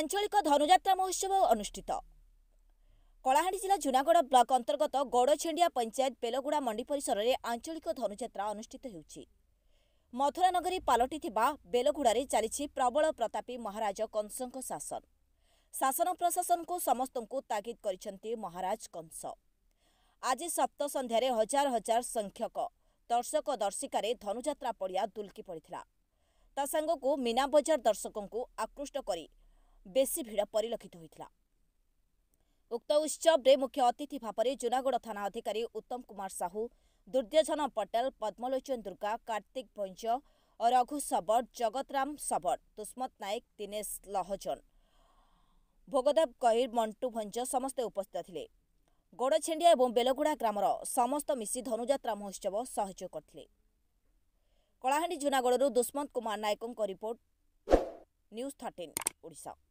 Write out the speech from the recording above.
ଆଞ୍ଚଳିକ ଧନୁଯାତ୍ରା ମହୋତ୍ସବ ଅନୁଷ୍ଠିତ କଳାହାଣ୍ଡି ଜିଲ୍ଲା ଜୁନାଗଡ଼ ବ୍ଲକ ଅନ୍ତର୍ଗତ ଗଡ଼ଛେଣ୍ଡିଆ ପଞ୍ଚାୟତ ବେଲଗୁଡ଼ା ମଣ୍ଡି ପରିସରରେ ଆଞ୍ଚଳିକ ଧନୁଯାତ୍ରା ଅନୁଷ୍ଠିତ ହେଉଛି ମଥୁରା ନଗରୀ ପାଲଟିଥିବା ବେଲଗୁଡ଼ାରେ ଚାଲିଛି ପ୍ରବଳ ପ୍ରତାପୀ ମହାରାଜ କଂସଙ୍କ ଶାସନ ଶାସନ ପ୍ରଶାସନକୁ ସମସ୍ତଙ୍କୁ ତାଗିଦ କରିଛନ୍ତି ମହାରାଜ କଂସ ଆଜି ସପ୍ତ ସନ୍ଧ୍ୟାରେ ହଜାର ହଜାର ସଂଖ୍ୟକ ଦର୍ଶକ ଦର୍ଶିକାରେ ଧନୁଯାତ୍ରା ପଡ଼ିଆ ଦୁଲ୍କି ପଡ଼ିଥିଲା ତା ସାଙ୍ଗକୁ ମୀନାବଜାର ଦର୍ଶକଙ୍କୁ ଆକୃଷ୍ଟ କରି बेसी भिड पक्षित उक्त उत्सव मुख्य अतिथि भावना जुनागढान अधिक उत्तम कुम साहु दुर्दोधन पटेल् पद्लोोचन दुर्गा कार्तिक भञ्ज रघु सबरट जगतराम सबट दुष्मन्त नायक दिनश लहजन भोगदेव गरिर मण्टु भञ्ज समस्तै उपस्थित लेडेन्डिया बेलगुडा ग्राम समस्त मिसि धनु महोत्सव सहयोग गरिुनागढ दुष्मन्त कुमार नायक रिपोर्ट न्युज थर्टिन